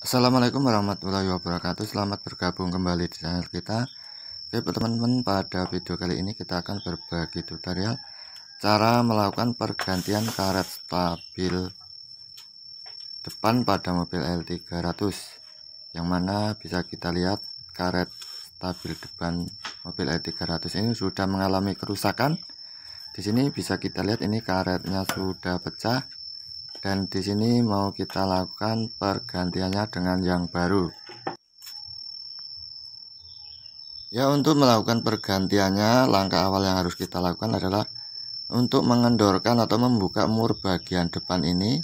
Assalamualaikum warahmatullahi wabarakatuh Selamat bergabung kembali di channel kita Oke teman-teman pada video kali ini kita akan berbagi tutorial Cara melakukan pergantian karet stabil depan pada mobil L300 Yang mana bisa kita lihat karet stabil depan mobil L300 ini sudah mengalami kerusakan Di sini bisa kita lihat ini karetnya sudah pecah dan di sini mau kita lakukan pergantiannya dengan yang baru ya untuk melakukan pergantiannya langkah awal yang harus kita lakukan adalah untuk mengendorkan atau membuka mur bagian depan ini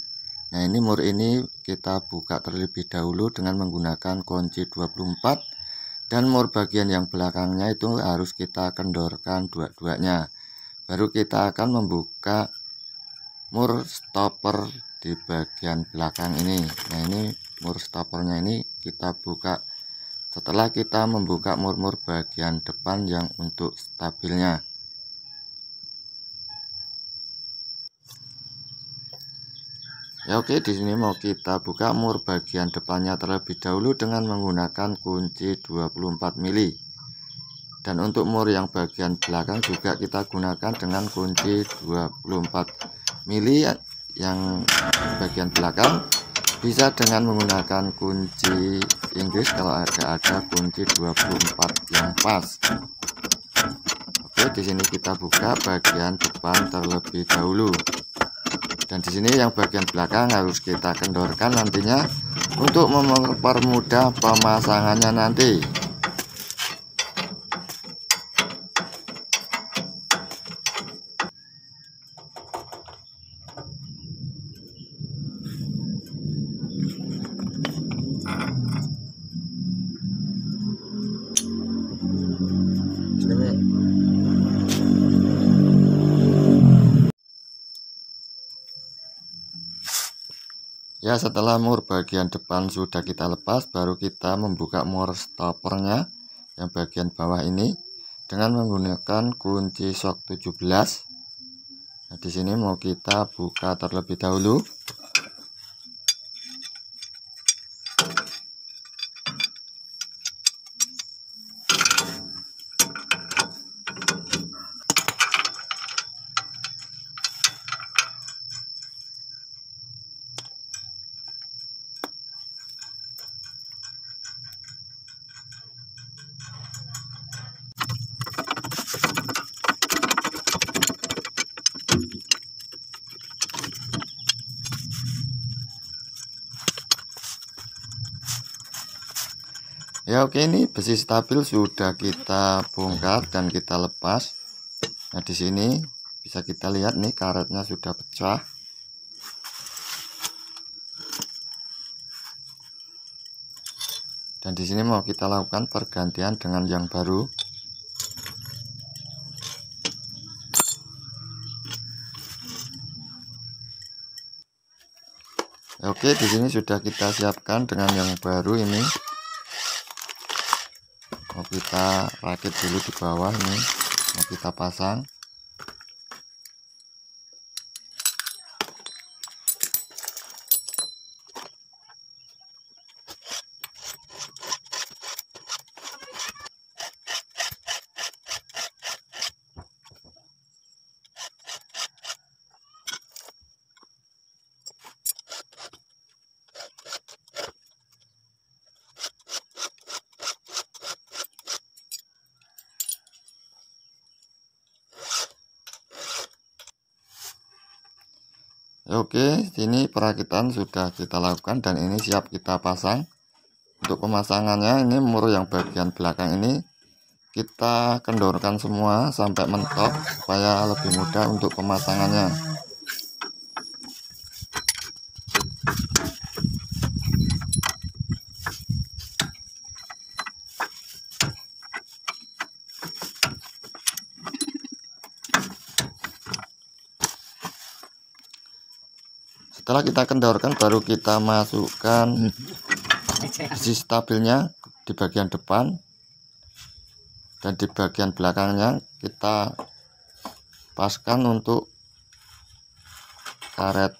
nah ini mur ini kita buka terlebih dahulu dengan menggunakan kunci 24 dan mur bagian yang belakangnya itu harus kita kendorkan dua-duanya baru kita akan membuka mur stopper di bagian belakang ini nah ini mur stoppernya ini kita buka setelah kita membuka mur-mur bagian depan yang untuk stabilnya ya oke di sini mau kita buka mur bagian depannya terlebih dahulu dengan menggunakan kunci 24 mili dan untuk mur yang bagian belakang juga kita gunakan dengan kunci 24 mili yang bagian belakang bisa dengan menggunakan kunci Inggris kalau ada ada kunci 24 yang pas oke di sini kita buka bagian depan terlebih dahulu dan di sini yang bagian belakang harus kita kendorkan nantinya untuk mempermudah pemasangannya nanti setelah mur bagian depan sudah kita lepas, baru kita membuka mur stoppernya yang bagian bawah ini dengan menggunakan kunci shock 17. Nah, di sini mau kita buka terlebih dahulu. ya oke ini besi stabil sudah kita bongkar dan kita lepas nah di sini bisa kita lihat nih karetnya sudah pecah dan di sini mau kita lakukan pergantian dengan yang baru Oke, di sini sudah kita siapkan dengan yang baru ini mau kita rakit dulu di bawah nih mau kita pasang Oke, sini perakitan sudah kita lakukan dan ini siap kita pasang. Untuk pemasangannya ini mur yang bagian belakang ini kita kendorkan semua sampai mentok supaya lebih mudah untuk pemasangannya. setelah kita kendorkan baru kita masukkan besi stabilnya di bagian depan dan di bagian belakangnya kita paskan untuk karet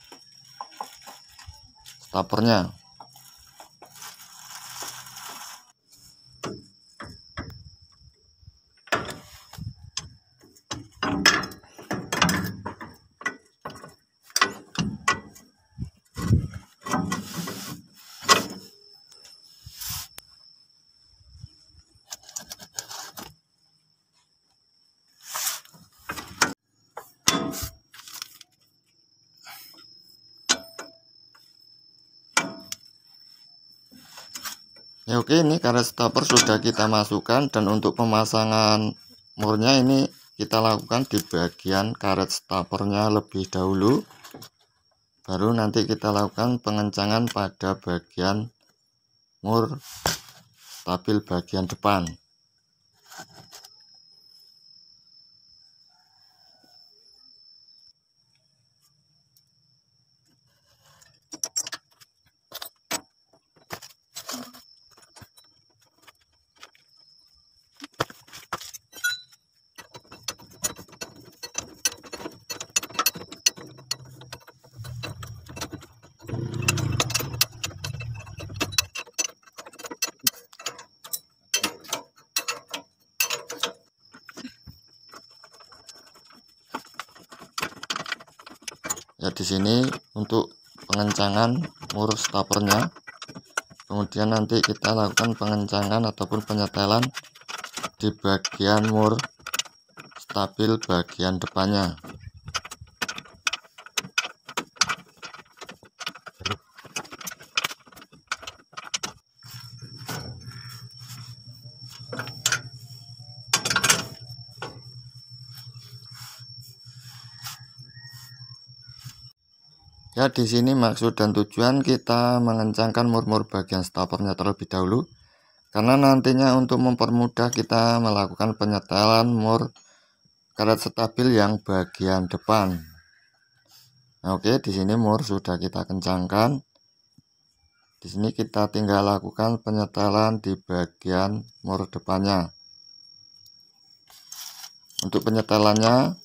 stapernya ya oke ini karet stopper sudah kita masukkan dan untuk pemasangan murnya ini kita lakukan di bagian karet stoppernya lebih dahulu baru nanti kita lakukan pengencangan pada bagian mur stabil bagian depan ya di sini untuk pengencangan mur stopernya kemudian nanti kita lakukan pengencangan ataupun penyetelan di bagian mur stabil bagian depannya Ya, di sini maksud dan tujuan kita mengencangkan mur mur bagian stopernya terlebih dahulu karena nantinya untuk mempermudah kita melakukan penyetelan mur karet stabil yang bagian depan. Nah, oke, di sini mur sudah kita kencangkan. Di sini kita tinggal lakukan penyetelan di bagian mur depannya. Untuk penyetelannya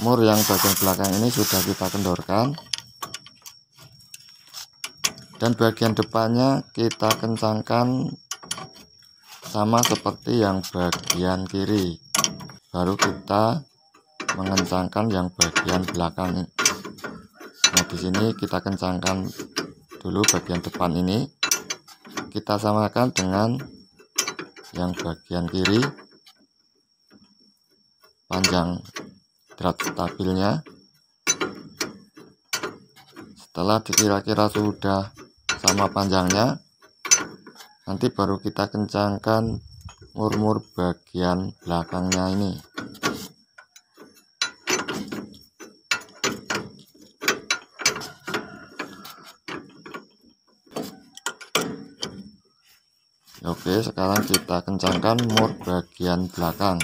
mur yang bagian belakang ini sudah kita kendorkan dan bagian depannya kita kencangkan sama seperti yang bagian kiri baru kita mengencangkan yang bagian belakang nah di sini kita kencangkan dulu bagian depan ini kita samakan dengan yang bagian kiri panjang drat stabilnya setelah dikira-kira sudah sama panjangnya nanti baru kita kencangkan murmur bagian belakangnya ini Oke, sekarang kita kencangkan mur bagian belakang.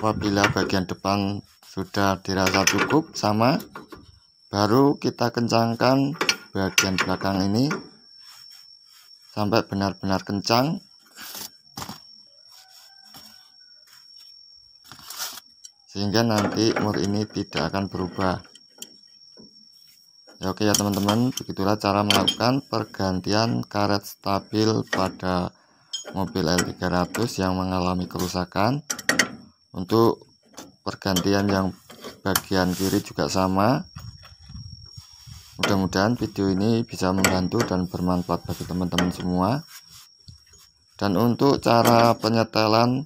apabila bagian depan sudah dirasa cukup sama baru kita kencangkan bagian belakang ini sampai benar-benar kencang sehingga nanti mur ini tidak akan berubah ya oke ya teman-teman begitulah cara melakukan pergantian karet stabil pada mobil L300 yang mengalami kerusakan untuk pergantian yang bagian kiri juga sama mudah-mudahan video ini bisa membantu dan bermanfaat bagi teman-teman semua dan untuk cara penyetelan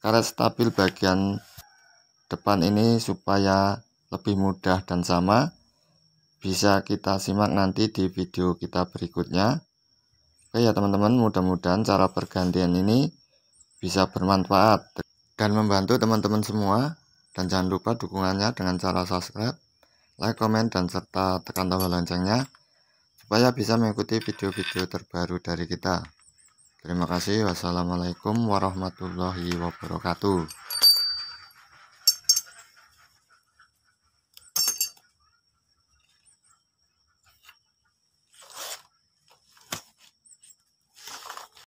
karet stabil bagian depan ini supaya lebih mudah dan sama bisa kita simak nanti di video kita berikutnya oke ya teman-teman mudah-mudahan cara pergantian ini bisa bermanfaat dan membantu teman-teman semua. Dan jangan lupa dukungannya dengan cara subscribe, like, komen, dan serta tekan tombol loncengnya supaya bisa mengikuti video-video terbaru dari kita. Terima kasih. Wassalamualaikum warahmatullahi wabarakatuh.